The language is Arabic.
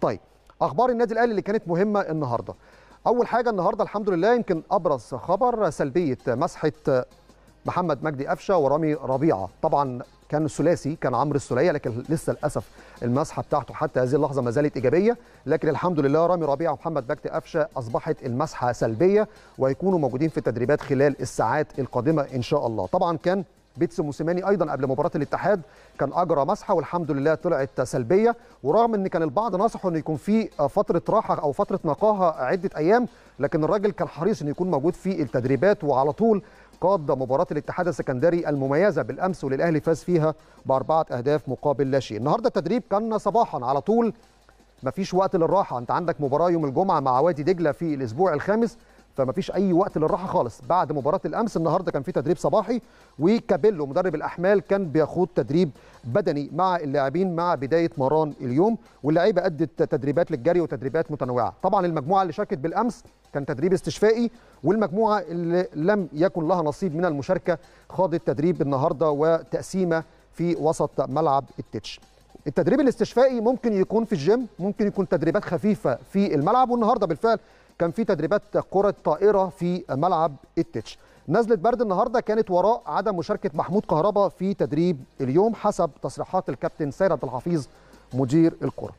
طيب اخبار النادي الاهلي اللي كانت مهمه النهارده اول حاجه النهارده الحمد لله يمكن ابرز خبر سلبيه مسحه محمد مجدي قفشه ورامي ربيعه طبعا كان ثلاثي كان عمرو السليه لكن لسه للاسف المسحه بتاعته حتى هذه اللحظه ما زالت ايجابيه لكن الحمد لله رامي ربيعه ومحمد مجدي قفشه اصبحت المسحه سلبيه وهيكونوا موجودين في التدريبات خلال الساعات القادمه ان شاء الله طبعا كان بيتسو موسيماني ايضا قبل مباراه الاتحاد كان اجرى مسحه والحمد لله طلعت سلبيه ورغم ان كان البعض نصحه انه يكون في فتره راحه او فتره نقاهه عده ايام لكن الراجل كان حريص انه يكون موجود في التدريبات وعلى طول قاد مباراه الاتحاد السكندري المميزه بالامس وللاهلي فاز فيها باربعه اهداف مقابل لا شيء النهارده التدريب كان صباحا على طول مفيش وقت للراحه انت عندك مباراه يوم الجمعه مع وادي دجله في الاسبوع الخامس فما فيش اي وقت للراحه خالص بعد مباراه الامس النهارده كان في تدريب صباحي وكابيلو مدرب الاحمال كان بيخوض تدريب بدني مع اللاعبين مع بدايه مران اليوم واللعيبه ادت تدريبات للجري وتدريبات متنوعه طبعا المجموعه اللي شاركت بالامس كان تدريب استشفائي والمجموعه اللي لم يكن لها نصيب من المشاركه خاضت تدريب النهارده وتقسيمه في وسط ملعب التتش التدريب الاستشفائي ممكن يكون في الجيم ممكن يكون تدريبات خفيفه في الملعب والنهارده بالفعل كان في تدريبات كره طائره في ملعب التتش نزله برد النهارده كانت وراء عدم مشاركه محمود كهربا في تدريب اليوم حسب تصريحات الكابتن سيد عبد الحفيظ مدير الكره